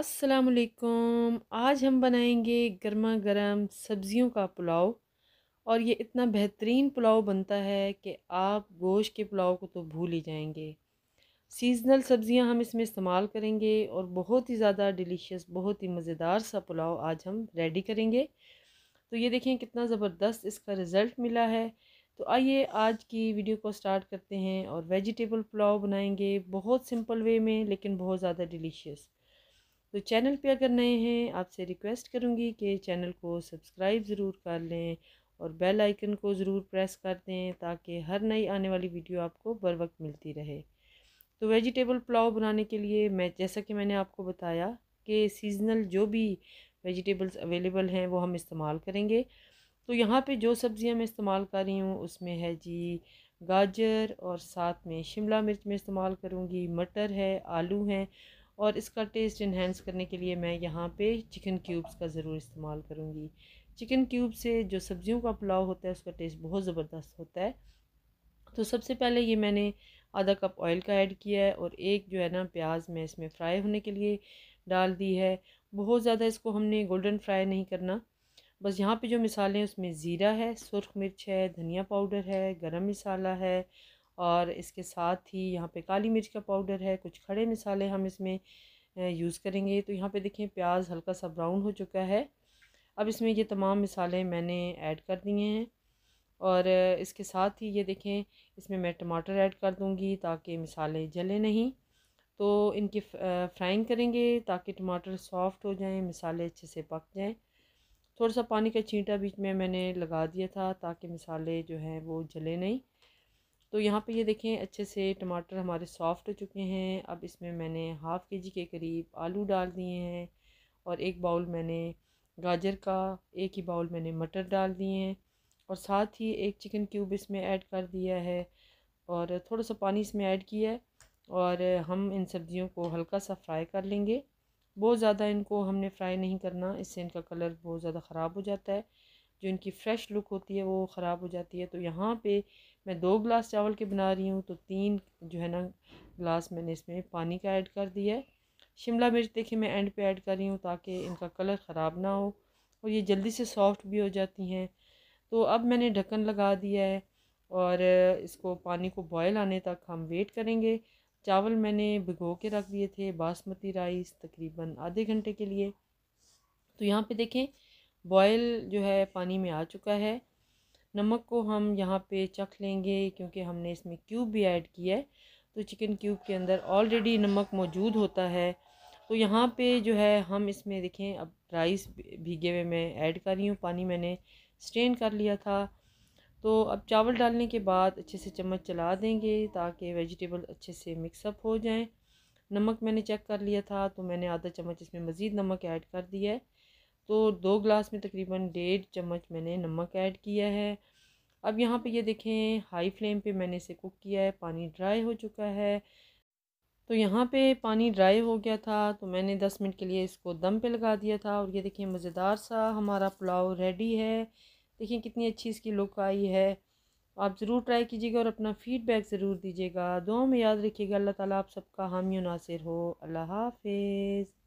अस्सलाम वालेकुम आज हम बनाएंगे गर्मा गर्म सब्ज़ियों का पुलाव और ये इतना बेहतरीन पुलाव बनता है कि आप गोश के पुलाव को तो भूल ही जाएंगे सीजनल सब्ज़ियां हम इसमें इस्तेमाल करेंगे और बहुत ही ज़्यादा डिलीशियस बहुत ही मज़ेदार सा पुलाव आज हम रेडी करेंगे तो ये देखें कितना ज़बरदस्त इसका रिज़ल्ट मिला है तो आइए आज की वीडियो को स्टार्ट करते हैं और वेजिटेबल पुलाव बनाएंगे बहुत सिंपल वे में लेकिन बहुत ज़्यादा डिलीशियस तो चैनल पे अगर नए हैं आपसे रिक्वेस्ट करूँगी कि चैनल को सब्सक्राइब ज़रूर कर लें और बेल आइकन को ज़रूर प्रेस कर दें ताकि हर नई आने वाली वीडियो आपको बर वक्त मिलती रहे तो वेजिटेबल पुलाव बनाने के लिए मैं जैसा कि मैंने आपको बताया कि सीजनल जो भी वेजिटेबल्स अवेलेबल हैं वो हम इस्तेमाल करेंगे तो यहाँ पे जो सब्ज़ियाँ मैं इस्तेमाल कर रही हूँ उसमें है जी गाजर और साथ में शिमला मिर्च में इस्तेमाल करूँगी मटर है आलू हैं और इसका टेस्ट इन्हेंस करने के लिए मैं यहाँ पे चिकन क्यूब्स का ज़रूर इस्तेमाल करूँगी चिकन क्यूब से जो सब्ज़ियों का पुलाव होता है उसका टेस्ट बहुत ज़बरदस्त होता है तो सबसे पहले ये मैंने आधा कप ऑयल का ऐड किया है और एक जो है ना प्याज मैं इसमें फ्राई होने के लिए डाल दी है बहुत ज़्यादा इसको हमने गोल्डन फ्राई नहीं करना बस यहाँ पे जो मिसालें उसमें ज़ीरा है सुरख मिर्च है धनिया पाउडर है गरम मसाला है और इसके साथ ही यहाँ पे काली मिर्च का पाउडर है कुछ खड़े मसाले हम इसमें यूज़ करेंगे तो यहाँ पे देखें प्याज हल्का सा ब्राउन हो चुका है अब इसमें ये तमाम मिसाले मैंने ऐड कर दिए हैं और इसके साथ ही ये देखें इसमें मैं टमाटर ऐड कर दूँगी ताकि मिसाले जले नहीं तो इनकी फ्राइंग करेंगे ताकि टमाटर सॉफ्ट हो जाएँ मिसाले अच्छे से पक जाएँ थोड़ा सा पानी का चींटा बीच में मैंने लगा दिया था ताकि मिसाले जो हैं वो जले नहीं तो यहाँ पे ये देखें अच्छे से टमाटर हमारे सॉफ़्ट हो चुके हैं अब इसमें मैंने हाफ़ के जी के करीब आलू डाल दिए हैं और एक बाउल मैंने गाजर का एक ही बाउल मैंने मटर डाल दिए हैं और साथ ही एक चिकन क्यूब इसमें ऐड कर दिया है और थोड़ा सा पानी इसमें ऐड किया है और हम इन सब्ज़ियों को हल्का सा फ्राई कर लेंगे बहुत ज़्यादा इनको हमने फ्राई नहीं करना इससे इनका कलर बहुत ज़्यादा ख़राब हो जाता है जो इनकी फ़्रेश लुक होती है वो ख़राब हो जाती है तो यहाँ पे मैं दो गिलास चावल के बना रही हूँ तो तीन जो है ना गिलास मैंने इसमें पानी का ऐड कर दिया है शिमला मिर्च देखिए मैं एंड पे ऐड कर रही हूँ ताकि इनका कलर ख़राब ना हो और ये जल्दी से सॉफ्ट भी हो जाती हैं तो अब मैंने ढक्कन लगा दिया है और इसको पानी को बॉयल आने तक हम वेट करेंगे चावल मैंने भिगो के रख दिए थे बासमती राइस तकरीबन आधे घंटे के लिए तो यहाँ पे देखें बॉयल जो है पानी में आ चुका है नमक को हम यहाँ पे चख लेंगे क्योंकि हमने इसमें क्यूब भी ऐड किया है तो चिकन क्यूब के अंदर ऑलरेडी नमक मौजूद होता है तो यहाँ पे जो है हम इसमें देखें अब राइस भीगे हुए मैं ऐड कर रही हूँ पानी मैंने स्ट्रेन कर लिया था तो अब चावल डालने के बाद अच्छे से चम्मच चला देंगे ताकि वेजिटेबल अच्छे से मिक्सअप हो जाएँ नमक मैंने चेक कर लिया था तो मैंने आधा चम्मच इसमें मज़ीद नमक ऐड कर दिया है तो दो ग्लास में तकरीबन डेढ़ चम्मच मैंने नमक ऐड किया है अब यहाँ पे ये देखें हाई फ्लेम पे मैंने इसे कुक किया है पानी ड्राई हो चुका है तो यहाँ पे पानी ड्राई हो गया था तो मैंने दस मिनट के लिए इसको दम पे लगा दिया था और ये देखें मज़ेदार सा हमारा पुलाव रेडी है देखिए कितनी अच्छी इसकी लुक आई है आप ज़रूर ट्राई कीजिएगा और अपना फ़ीडबैक ज़रूर दीजिएगा दो में याद रखिएगा अल्लाह ताली आप सबका हामी नासिर हो अल्लाह हाफिज़